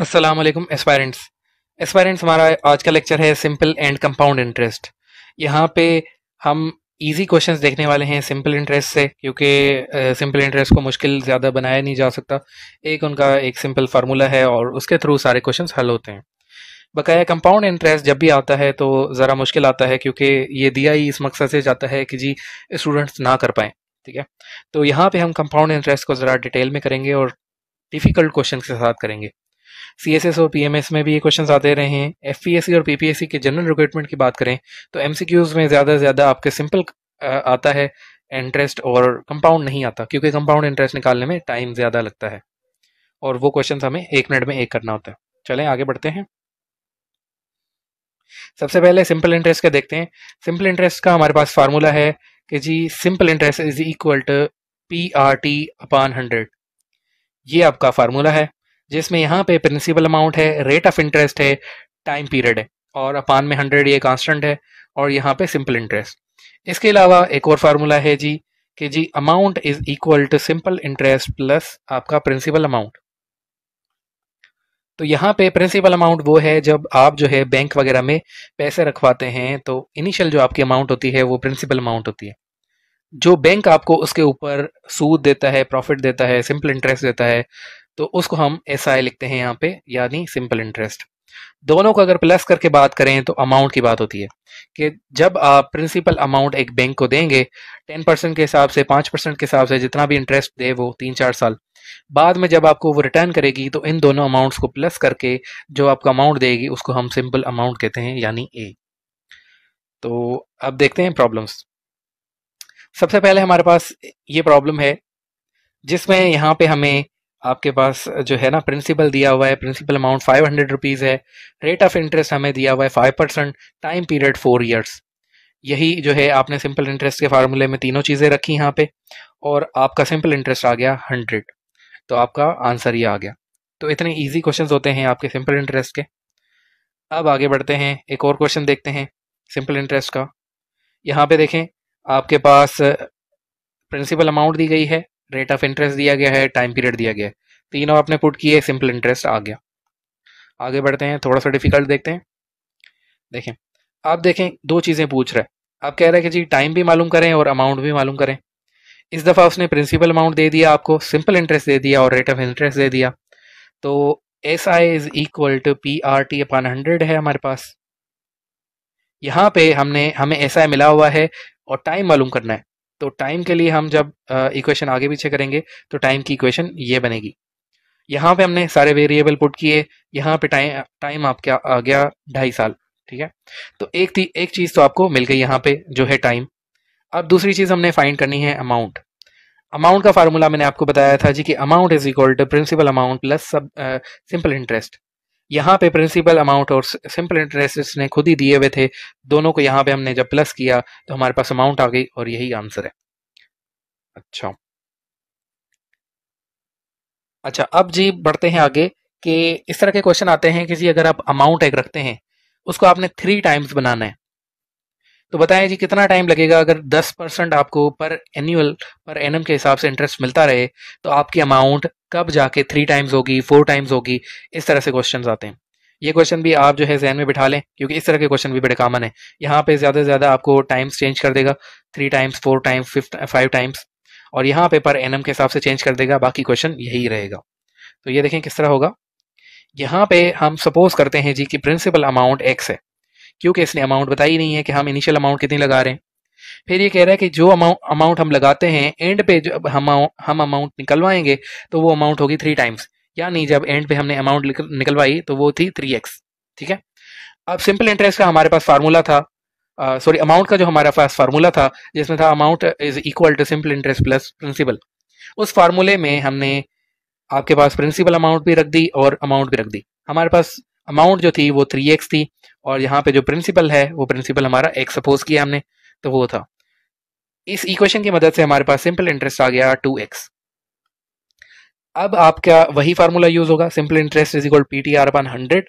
अस्सलाम वालेकुम aspirants aspirants हमारा आज का लेक्चर है सिंपल एंड कंपाउंड इंटरेस्ट यहाँ पे हम इजी क्वेश्चंस देखने वाले हैं सिंपल इंटरेस्ट से क्योंकि सिंपल इंटरेस्ट को मुश्किल ज़्यादा बनाया नहीं जा सकता एक उनका एक सिंपल फार्मूला है और उसके थ्रू सारे क्वेश्चन हल होते हैं बकाया कंपाउंड इंटरेस्ट जब भी आता है तो ज़रा मुश्किल आता है क्योंकि ये दिया ही इस मकसद से जाता है कि जी स्टूडेंट्स ना कर पाएँ ठीक है तो यहाँ पर हम कंपाउंड इंटरेस्ट को ज़रा डिटेल में करेंगे और डिफ़िकल्ट क्वेश्चन के साथ करेंगे सी एस एस और पी एम एस में भी ये क्वेश्चन आते रहे हैं एफ पी एस सी और पी पी एस सी के जनरल रिक्रूटमेंट की बात करें तो एम सी क्यूज में ज़्यादा से ज़्यादा आपके सिंपल आता है इंटरेस्ट और कंपाउंड नहीं आता क्योंकि कंपाउंड इंटरेस्ट निकालने में टाइम ज़्यादा लगता है और वो क्वेश्चन हमें एक मिनट में एक करना होता है चले आगे बढ़ते हैं सबसे पहले सिंपल इंटरेस्ट का देखते हैं सिंपल इंटरेस्ट का हमारे पास फार्मूला है कि जी simple interest is equal to P R T upon hundred ये आपका फार्मूला है जिसमें यहाँ पे प्रिंसिपल अमाउंट है रेट ऑफ इंटरेस्ट है टाइम पीरियड है और अपान में हंड्रेड ये कांस्टेंट है और यहाँ पे सिंपल इंटरेस्ट इसके अलावा एक और फार्मूला है जी कि जी amount is equal to simple interest plus आपका प्रिंसिपल अमाउंट तो यहाँ पे प्रिंसिपल अमाउंट वो है जब आप जो है बैंक वगैरह में पैसे रखवाते हैं तो इनिशियल जो आपकी अमाउंट होती है वो प्रिंसिपल अमाउंट होती है जो बैंक आपको उसके ऊपर सूद देता है प्रॉफिट देता है सिंपल इंटरेस्ट देता है तो उसको हम एस SI लिखते हैं यहाँ पे यानी सिंपल इंटरेस्ट दोनों को अगर प्लस करके बात करें तो अमाउंट की बात होती है कि जब आप प्रिंसिपल अमाउंट एक बैंक को देंगे टेन परसेंट के हिसाब से पांच परसेंट के हिसाब से जितना भी इंटरेस्ट दे वो तीन चार साल बाद में जब आपको वो रिटर्न करेगी तो इन दोनों अमाउंट्स को प्लस करके जो आपको अमाउंट देगी उसको हम सिंपल अमाउंट कहते हैं यानी ए तो अब देखते हैं प्रॉब्लम्स सबसे पहले हमारे पास ये प्रॉब्लम है जिसमें यहाँ पे हमें आपके पास जो है ना प्रिंसिपल दिया हुआ है principal amount five hundred rupees है रेट ऑफ इंटरेस्ट हमें दिया हुआ है five percent time period four years यही जो है आपने सिंपल इंटरेस्ट के फार्मूले में तीनों चीज़ें रखी यहाँ पे और आपका सिंपल इंटरेस्ट आ गया हंड्रेड तो आपका आंसर ये आ गया तो इतने ईजी क्वेश्चन होते हैं आपके सिंपल इंटरेस्ट के अब आगे बढ़ते हैं एक और क्वेश्चन देखते हैं सिंपल इंटरेस्ट का यहाँ पे देखें आपके पास प्रिंसिपल अमाउंट दी गई है रेट ऑफ इंटरेस्ट दिया गया है टाइम पीरियड दिया गया है तीनों आपने पुट किए सिंपल इंटरेस्ट आ गया आगे बढ़ते हैं थोड़ा सा डिफिकल्ट देखते हैं देखें आप देखें दो चीज़ें पूछ रहा है आप कह रहे हैं कि जी टाइम भी मालूम करें और अमाउंट भी मालूम करें इस दफ़ा उसने प्रिंसिपल अमाउंट दे दिया आपको सिंपल इंटरेस्ट दे दिया और रेट ऑफ इंटरेस्ट दे दिया तो S I is equal to P R T upon hundred है हमारे पास यहाँ पे हमने हमें एस आई मिला हुआ है और टाइम मालूम करना है तो टाइम के लिए हम जब इक्वेशन आगे पीछे करेंगे तो टाइम की इक्वेशन ये बनेगी यहाँ पे हमने सारे वेरिएबल पुट किए यहाँ पे टाइम टाइम आपका आ गया ढाई साल ठीक है तो एक थी एक चीज़ तो आपको मिल गई यहाँ पे जो है टाइम अब दूसरी चीज़ हमने फाइंड करनी है अमाउंट अमाउंट का फार्मूला मैंने आपको बताया था जी कि amount is equal to principal amount plus सब सिंपल इंटरेस्ट यहाँ पे प्रिंसिपल अमाउंट और सिंपल इंटरेस्ट ने खुद ही दिए हुए थे दोनों को यहाँ पे हमने जब प्लस किया तो हमारे पास अमाउंट आ गई और यही आंसर है अच्छा अच्छा अब जी बढ़ते हैं आगे कि इस तरह के क्वेश्चन आते हैं कि जी अगर आप अमाउंट एक रखते हैं उसको आपने थ्री टाइम्स बनाना है तो बताएं जी कितना टाइम लगेगा अगर 10 परसेंट आपको पर एनुअल पर एनम के हिसाब से इंटरेस्ट मिलता रहे तो आपकी अमाउंट कब जाके थ्री टाइम्स होगी फोर टाइम्स होगी इस तरह से क्वेश्चन आते हैं ये क्वेश्चन भी आप जो है जहन में बिठा लें क्योंकि इस तरह के क्वेश्चन भी बड़े कॉमन है यहाँ पे ज़्यादा से ज़्यादा आपको टाइम्स चेंज कर देगा three times four times fifth five times और यहां पे पर एन के हिसाब से चेंज कर देगा बाकी क्वेश्चन यही रहेगा तो ये देखें किस तरह होगा यहाँ पे हम सपोज करते हैं जी कि प्रिंसिपल अमाउंट एक्स है क्योंकि इसने अमाउंट बताई नहीं है कि हम इनिशियल अमाउंट कितनी लगा रहे हैं फिर ये कह रहा है कि जो अमाउंट अमाउंट हम लगाते हैं एंड पे जो हम हम अमाउंट निकलवाएंगे तो वो अमाउंट होगी थ्री टाइम्स यानी जब एंड पे हमने अमाउंट निकलवाई तो वो थी थ्री एक्स ठीक है अब सिंपल इंटरेस्ट का हमारे पास फार्मूला था सॉरी uh, अमाउंट का जो हमारा पास फार्मूला था जिसमें था amount is equal to simple interest plus principal उस फार्मूले में हमने आपके पास प्रिंसिपल अमाउंट भी रख दी और अमाउंट भी रख दी हमारे पास अमाउंट जो थी वो थ्री एक्स थी और यहाँ पे जो प्रिंसिपल है वो प्रिंसिपल हमारा एक्स सपोज किया हमने तो वो था इस इक्वेशन की मदद से हमारे पास सिंपल इंटरेस्ट आ गया टू एक्स अब आपका वही फार्मूला यूज होगा simple interest is equal P T R upon hundred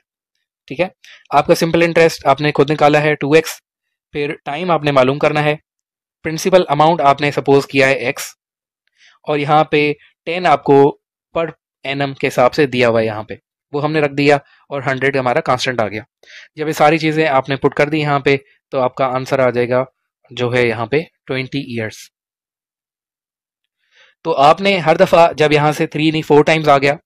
ठीक है आपका सिंपल इंटरेस्ट आपने खुद निकाला है टू एक्स फिर टाइम आपने मालूम करना है प्रिंसिपल अमाउंट आपने सपोज किया है एक्स और यहाँ पे टेन आपको पर एन के हिसाब से दिया हुआ है यहाँ पे वो हमने रख दिया और हंड्रेड हमारा कांस्टेंट आ गया जब ये सारी चीज़ें आपने पुट कर दी यहाँ पे तो आपका आंसर आ जाएगा जो है यहाँ पे ट्वेंटी ईयर्स तो आपने हर दफ़ा जब यहाँ से थ्री नहीं फोर टाइम्स आ गया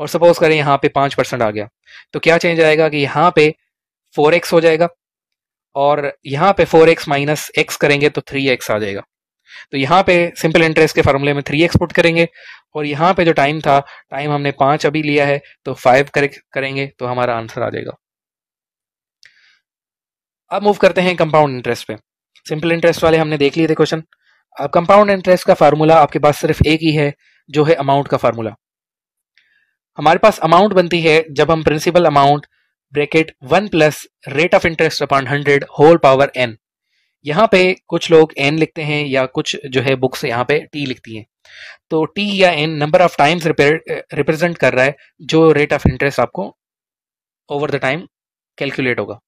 और सपोज करें यहाँ पे पांच परसेंट आ गया तो क्या चेंज आएगा कि यहाँ पे फोर एक्स हो जाएगा और यहाँ पे फोर एक्स माइनस एक्स करेंगे तो थ्री एक्स आ जाएगा तो यहाँ पे सिंपल इंटरेस्ट के फॉर्मूले में थ्री एक्स पुट करेंगे और यहाँ पे जो टाइम था टाइम हमने पांच अभी लिया है तो फाइव करेंगे तो हमारा आंसर आ जाएगा अब मूव करते हैं कंपाउंड इंटरेस्ट पे सिंपल इंटरेस्ट वाले हमने देख लिए थे क्वेश्चन अब कंपाउंड इंटरेस्ट का फार्मूला आपके पास सिर्फ एक ही है जो है अमाउंट का फार्मूला हमारे पास अमाउंट बनती है जब हम principal amount bracket one plus rate of interest upon hundred whole power N यहाँ पे कुछ लोग एन लिखते हैं या कुछ जो है बुक्स यहाँ पे टी लिखती हैं तो टी या N number of times represent कर रहा है जो रेट ऑफ इंटरेस्ट आपको ओवर द टाइम कैलकुलेट होगा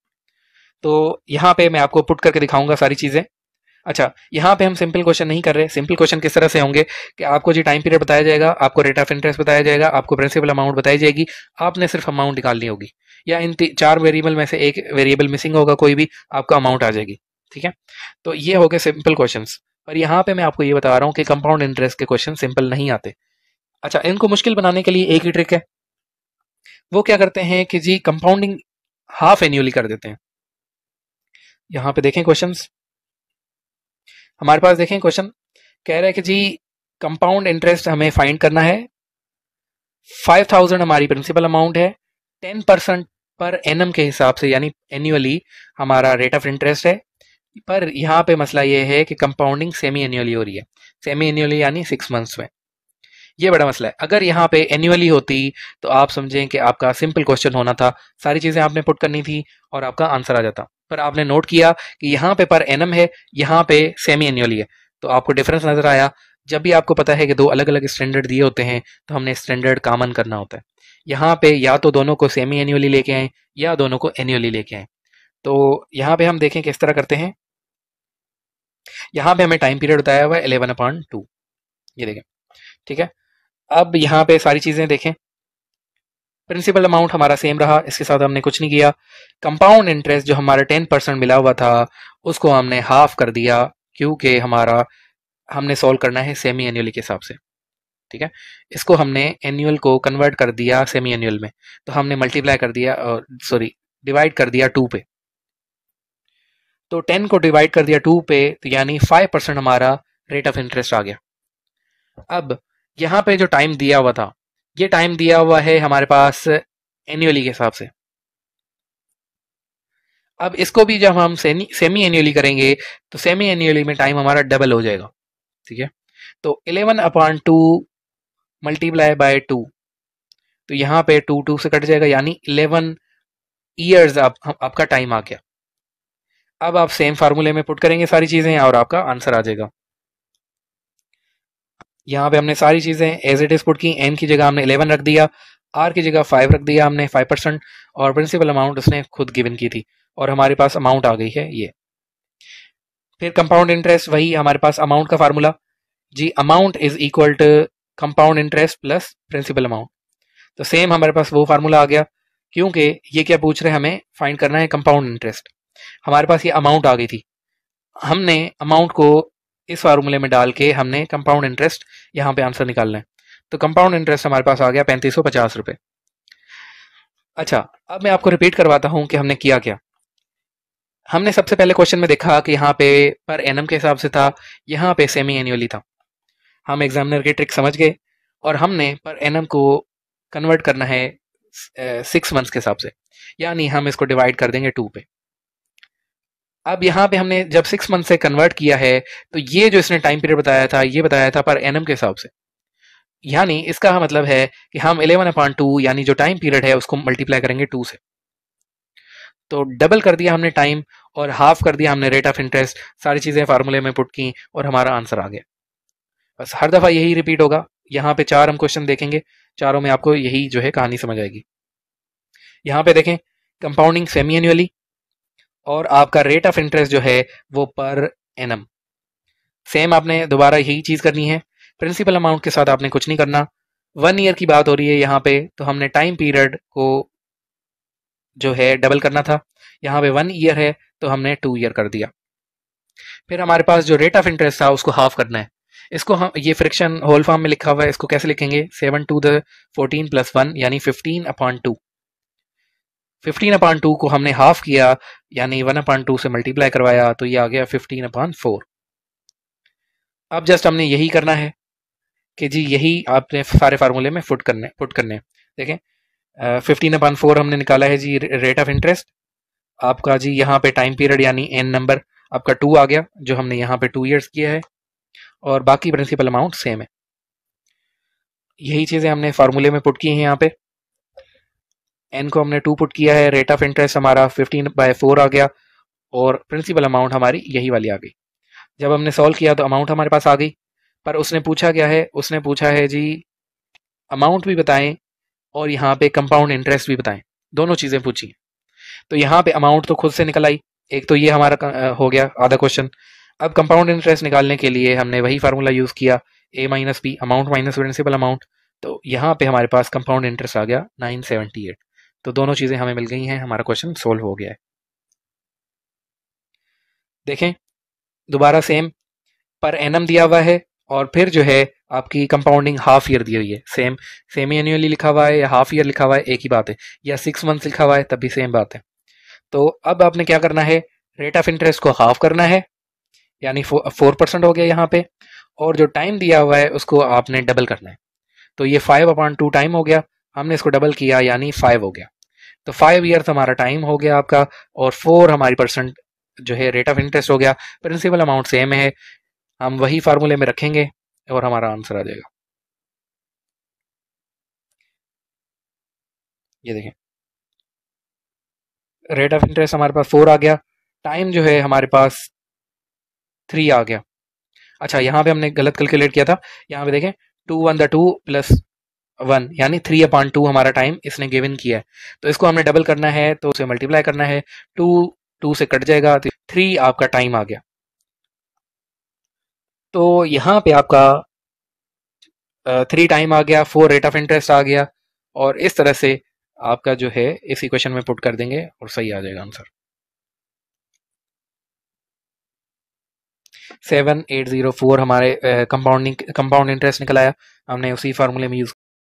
तो यहाँ पे मैं आपको पुट करके दिखाऊंगा सारी चीज़ें अच्छा यहाँ पे हम सिंपल क्वेश्चन नहीं कर रहे सिंपल क्वेश्चन किस तरह से होंगे कि आपको जी टाइम पीरियड बताया जाएगा आपको रेट ऑफ इंटरेस्ट बताया जाएगा आपको प्रिंसिपल अमाउंट बताई जाएगी आपने सिर्फ अमाउंट निकालनी होगी या इन चार वेरिएबल में से एक वेरिएबल मिसिंग होगा कोई भी आपका अमाउंट आ जाएगी ठीक है तो ये हो गए सिंपल क्वेश्चन पर यहाँ पे मैं आपको ये बता रहा हूँ कि कंपाउंड इंटरेस्ट के क्वेश्चन सिंपल नहीं आते अच्छा इनको मुश्किल बनाने के लिए एक ही ट्रिक है वो क्या करते हैं कि जी कंपाउंडिंग हाफ एन्यूअली कर देते हैं यहाँ पे देखें क्वेश्चंस हमारे पास देखें क्वेश्चन कह रहे हैं कि जी कंपाउंड इंटरेस्ट हमें फाइंड करना है फाइव थाउजेंड हमारी प्रिंसिपल अमाउंट है टेन परसेंट पर एन के हिसाब से यानी एनुअली हमारा रेट ऑफ इंटरेस्ट है पर यहाँ पे मसला ये है कि कंपाउंडिंग सेमी एनुअली हो रही है सेमी एनुअली यानी सिक्स मंथ्स में ये बड़ा मसला है अगर यहाँ पे एनुअली होती तो आप समझें कि आपका सिंपल क्वेश्चन होना था सारी चीज़ें आपने पुट करनी थी और आपका आंसर आ जाता पर आपने नोट किया कि यहाँ पे पर एनम है यहाँ पे सेमी एनुअली है तो आपको डिफरेंस नजर आया जब भी आपको पता है कि दो अलग अलग स्टैंडर्ड दिए होते हैं तो हमने स्टैंडर्ड कामन करना होता है यहाँ पे या तो दोनों को सेमी एनुअली लेके आए या दोनों को एनुअली लेके आए तो यहाँ पे हम देखें किस तरह करते हैं यहाँ पे हमें टाइम पीरियड बताया हुआ है इलेवन अपॉइंट टू ये देखें ठीक है अब यहाँ पे सारी चीजें देखें प्रिंसिपल अमाउंट हमारा सेम रहा इसके साथ हमने कुछ नहीं किया कंपाउंड इंटरेस्ट जो हमारा टेन परसेंट मिला हुआ था उसको हमने हाफ कर दिया क्योंकि हमारा हमने सोल्व करना है सेमी एनुअल के हिसाब से ठीक है इसको हमने एनुअल को कन्वर्ट कर दिया सेमी एनुअल में तो हमने मल्टीप्लाई कर दिया सॉरी डिवाइड कर दिया टू पे तो टेन को डिवाइड कर दिया टू पे तो यानी फाइव परसेंट हमारा रेट ऑफ इंटरेस्ट आ गया अब यहाँ पे जो टाइम दिया हुआ था ये टाइम दिया हुआ है हमारे पास एनुअली के हिसाब से अब इसको भी जब हम सेमी एनुअली करेंगे तो सेमी एनुअली में टाइम हमारा डबल हो जाएगा ठीक है तो 11 upon two multiply by two तो यहां पे टू टू से कट जाएगा यानी 11 ईयर्स आप, आपका टाइम आ गया अब आप सेम फार्मूले में पुट करेंगे सारी चीजें और आपका आंसर आ जाएगा यहाँ पे हमने सारी चीज़ें एज इट इज पुट की एन की जगह हमने इलेवन रख दिया आर की जगह फाइव रख दिया हमने फाइव परसेंट और प्रिंसिपल अमाउंट उसने खुद गिवन की थी और हमारे पास अमाउंट आ गई है ये फिर कंपाउंड इंटरेस्ट वही हमारे पास अमाउंट का फार्मूला जी amount is equal to compound interest plus principal amount तो सेम हमारे पास वो फार्मूला आ गया क्योंकि ये क्या पूछ रहे हमें फाइंड करना है कंपाउंड इंटरेस्ट हमारे पास ये अमाउंट आ गई थी हमने अमाउंट को इस फार्मूले में डाल के हमने कंपाउंड इंटरेस्ट यहाँ पे आंसर निकालना है तो कंपाउंड इंटरेस्ट हमारे पास आ गया पैंतीस पचास अच्छा अब मैं आपको रिपीट करवाता हूँ कि हमने किया क्या हमने सबसे पहले क्वेश्चन में देखा कि यहाँ पे पर एन के हिसाब से था यहाँ पे सेमी एनुअली था हम एग्जामिनर के ट्रिक समझ गए और हमने पर एन को कन्वर्ट करना है सिक्स मंथ्स के हिसाब से यानी हम इसको डिवाइड कर देंगे टू पे अब यहाँ पे हमने जब सिक्स मंथ से कन्वर्ट किया है तो ये जो इसने टाइम पीरियड बताया था ये बताया था पर एनएम के हिसाब से यानी इसका मतलब है कि हम इलेवन अपॉन टू यानी जो टाइम पीरियड है उसको मल्टीप्लाई करेंगे टू से तो डबल कर दिया हमने टाइम और हाफ कर दिया हमने रेट ऑफ इंटरेस्ट सारी चीज़ें फार्मूले में पुट की और हमारा आंसर आ गया बस हर दफ़ा यही रिपीट होगा यहाँ पे चार हम क्वेश्चन देखेंगे चारों में आपको यही जो है कहानी समझ आएगी यहाँ पे देखें कंपाउंडिंग सेमी एनुअली और आपका रेट ऑफ इंटरेस्ट जो है वो पर एनम सेम आपने दोबारा यही चीज करनी है प्रिंसिपल अमाउंट के साथ आपने कुछ नहीं करना वन ईयर की बात हो रही है यहाँ पे तो हमने टाइम पीरियड को जो है डबल करना था यहाँ पे वन ईयर है तो हमने टू ईयर कर दिया फिर हमारे पास जो रेट ऑफ इंटरेस्ट था उसको हाफ करना है इसको हम ये फ्रिक्शन होल फॉर्म में लिखा हुआ है इसको कैसे लिखेंगे seven two the fourteen plus one यानी fifteen upon two 15 upon two को हमने हाफ किया यानी 1 अपान टू से मल्टीप्लाई करवाया तो ये आ गया फिफ्टीन अपान फोर अब जस्ट हमने यही करना है कि जी यही आपने सारे फार्मूले में फुट करने फुट करने देखें फिफ्टीन अपान फोर हमने निकाला है जी रेट ऑफ इंटरेस्ट आपका जी यहाँ पे टाइम पीरियड यानी एन नंबर आपका टू आ गया जो हमने यहाँ पे टू ईयर्स किया है और बाकी प्रिंसिपल अमाउंट सेम है यही चीज़ें हमने फार्मूले में पुट की हैं यहाँ पे एन को हमने टू पुट किया है रेट ऑफ इंटरेस्ट हमारा फिफ्टीन बाय फोर आ गया और प्रिंसिपल अमाउंट हमारी यही वाली आ गई जब हमने सॉल्व किया तो अमाउंट हमारे पास आ गई पर उसने पूछा क्या है उसने पूछा है जी अमाउंट भी बताएं और यहाँ पे कंपाउंड इंटरेस्ट भी बताएं दोनों चीज़ें पूछी तो यहाँ पे अमाउंट तो खुद से निकल आई एक तो ये हमारा हो गया आधा क्वेश्चन अब कंपाउंड इंटरेस्ट निकालने के लिए हमने वही फार्मूला यूज़ किया A minus B amount minus principal amount तो यहाँ पे हमारे पास कंपाउंड इंटरेस्ट आ गया नाइन एट तो दोनों चीज़ें हमें मिल गई हैं हमारा क्वेश्चन सोल्व हो गया है देखें दोबारा सेम पर एनम दिया हुआ है और फिर जो है आपकी कंपाउंडिंग हाफ ईयर दी हुई है सेम सेमी एनुअली लिखा हुआ है या हाफ ईयर लिखा हुआ है एक ही बात है या सिक्स मंथ लिखा हुआ है तब भी सेम बात है तो अब आपने क्या करना है रेट ऑफ इंटरेस्ट को हाफ करना है यानी फोर परसेंट हो गया यहाँ पे और जो टाइम दिया हुआ है उसको आपने डबल करना है तो ये फाइव अपॉन टू टाइम हो गया हमने इसको डबल किया यानी फाइव हो गया तो फाइव ईयर्स हमारा टाइम हो गया आपका और फोर हमारी परसेंट जो है रेट ऑफ इंटरेस्ट हो गया प्रिंसिपल अमाउंट सेम है हम वही फार्मूले में रखेंगे और हमारा आंसर आ जाएगा ये देखें रेट ऑफ इंटरेस्ट हमारे पास फोर आ गया टाइम जो है हमारे पास थ्री आ गया अच्छा यहां पे हमने गलत कैलकुलेट किया था यहां पे देखें two one the two plus one यानी थ्री अपॉन टू हमारा टाइम इसने गिव इन किया है तो इसको हमने डबल करना है तो उसे मल्टीप्लाई करना है टू टू से कट जाएगा तो थ्री आपका टाइम आ गया तो यहां पे आपका थ्री टाइम आ गया फोर रेट ऑफ इंटरेस्ट आ गया और इस तरह से आपका जो है इस इक्वेशन में पुट कर देंगे और सही आ जाएगा answer seven eight zero four हमारे कंपाउंडिंग कंपाउंड इंटरेस्ट निकल आया हमने उसी फार्मूले में यूज